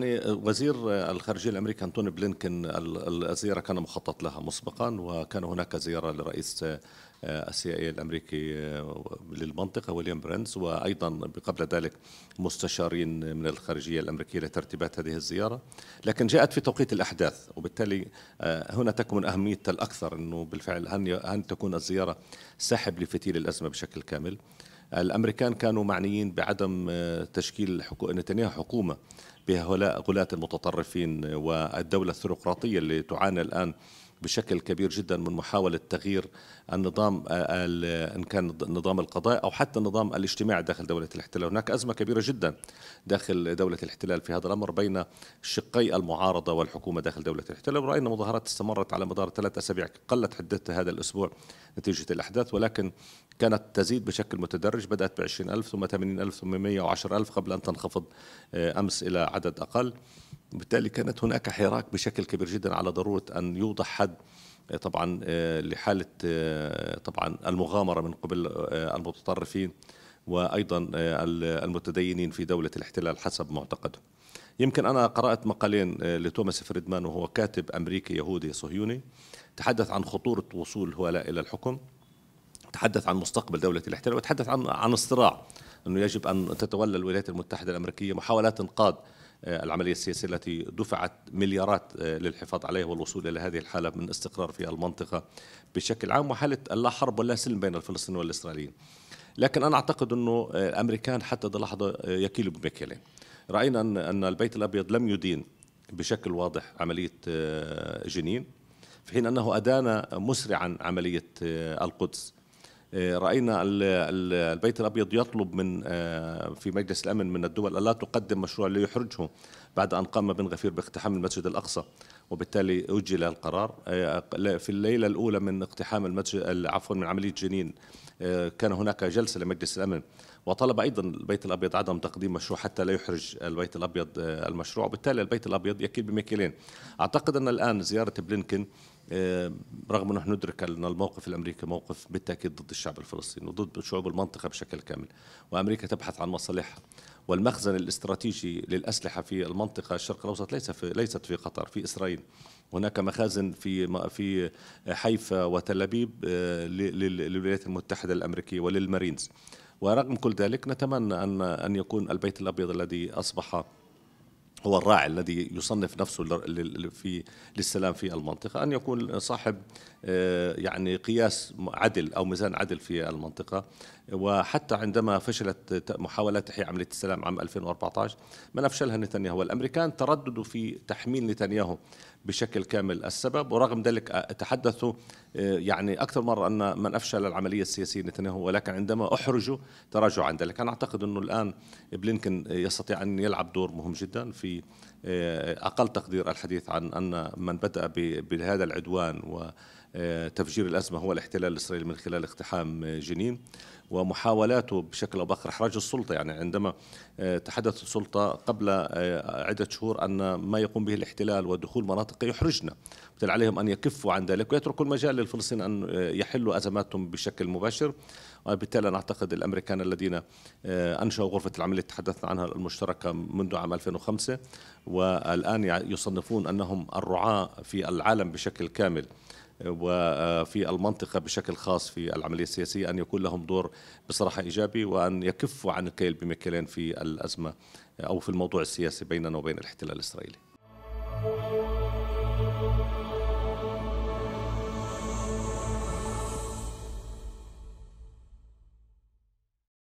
يعني وزير الخارجية الأمريكي أنتوني بلينكن الزيارة كان مخطط لها مسبقا وكان هناك زيارة لرئيس آه، السي اي الامريكي آه، للمنطقه ويليام برنس وايضا قبل ذلك مستشارين من الخارجيه الامريكيه لترتيبات هذه الزياره لكن جاءت في توقيت الاحداث وبالتالي آه، هنا تكمن اهميه الاكثر انه بالفعل هل تكون الزياره سحب لفتيل الازمه بشكل كامل الامريكان كانوا معنيين بعدم آه، تشكيل حكو... نتنياهو حكومه بهؤلاء غلاة المتطرفين والدولة الثيروقراطية اللي تعاني الآن بشكل كبير جدا من محاولة تغيير النظام آه، إن كان نظام القضاء أو حتى النظام الاجتماعي داخل دولة الاحتلال هناك أزمة كبيرة جدا داخل دولة الاحتلال في هذا الأمر بين شقي المعارضة والحكومة داخل دولة الاحتلال ورأينا مظاهرات استمرت على مدار ثلاث أسابيع قلت حدتها هذا الأسبوع نتيجة الأحداث ولكن كانت تزيد بشكل متدرج بدأت ب 20000 ثم 80000 ثم 110000 قبل أن تنخفض آه، أمس إلى عدد أقل وبالتالي كانت هناك حراك بشكل كبير جدا على ضروره ان يوضع حد آه، طبعا آه، لحاله آه، طبعا المغامره من قبل المتطرفين وايضا المتدينين في دوله الاحتلال حسب معتقدهم. يمكن انا قرات مقالين لتوماس فريدمان وهو كاتب امريكي يهودي صهيوني تحدث عن خطوره وصول هؤلاء الى الحكم تحدث عن مستقبل دوله الاحتلال وتحدث عن عن الصراع انه يجب ان تتولى الولايات المتحده الامريكيه محاولات انقاذ العملية السياسية التي دفعت مليارات آه، للحفاظ عليها والوصول إلى هذه الحالة من استقرار في المنطقة بشكل عام وحالة لا حرب ولا سلم بين الفلسطينيين والإسرائيليين لكن أنا أعتقد أنه آه، الأمريكان حتى اللحظة آه، يكيلوا بمكيالين رأينا أن البيت الأبيض لم يدين بشكل واضح عملية جنين في حين أنه أدان مسرعا عملية القدس آه، راينا البيت الابيض يطلب من آه، في مجلس الامن من الدول الا تقدم مشروع ليحرجه بعد ان قام بن غفير باقتحام المسجد الاقصى وبالتالي أجل القرار في الليلة الأولى من اقتحام المسجد عفوا من عملية جنين آه، كان هناك جلسة لمجلس الأمن وطلب أيضا البيت الأبيض عدم تقديم مشروع حتى لا يحرج البيت الأبيض آه، المشروع وبالتالي البيت الأبيض يكيل بمكيلين أعتقد أن الآن زيارة بلينكن آه، رغم أنه ندرك أن الموقف الأمريكي موقف بالتأكيد ضد الشعب الفلسطيني وضد شعوب المنطقة بشكل كامل وأمريكا تبحث عن مصالحها والمخزن الاستراتيجي للأسلحة في المنطقة الشرق الأوسط ليس في ليست في قطر في إسرائيل هناك مخازن في في حيفا وتل أبيب آه، للولايات المتحدة الأمريكية وللمارينز ورغم كل ذلك نتمنى أن أن يكون البيت الأبيض الذي أصبح هو الراعي الذي يصنف نفسه في للسلام في المنطقة أن يكون صاحب آه، يعني قياس عدل أو ميزان عدل في المنطقة وحتى عندما فشلت محاولات تحيي عملية السلام عام 2014 من أفشلها نتنياهو الأمريكان ترددوا في تحميل نتنياهو بشكل كامل السبب ورغم ذلك تحدثوا آه، يعني أكثر مرة أن من أفشل العملية السياسية نتنياهو ولكن عندما أحرجوا تراجعوا عن ذلك أنا أعتقد أنه الآن بلينكن يستطيع أن يلعب دور مهم جدا في آه، أقل تقدير الحديث عن أن من بدأ بهذا العدوان و آه، تفجير الأزمة هو الاحتلال الإسرائيلي من خلال اقتحام جنين ومحاولاته بشكل أو بآخر إحراج السلطة يعني عندما آه، تحدث السلطة قبل آه، عدة شهور أن ما يقوم به الاحتلال ودخول مناطق يحرجنا مثل عليهم أن يكفوا عن ذلك ويتركوا المجال للفلسطينيين أن آه، يحلوا أزماتهم بشكل مباشر وبالتالي أنا أعتقد الأمريكان الذين أنشأوا غرفة العمل التي تحدثنا عنها المشتركة منذ عام 2005 والآن يصنفون أنهم الرعاة في العالم بشكل كامل وفي المنطقة بشكل خاص في العملية السياسية أن يكون لهم دور بصراحة إيجابي وأن يكفوا عن الكيل بمكيلين في الأزمة أو في الموضوع السياسي بيننا وبين الاحتلال الإسرائيلي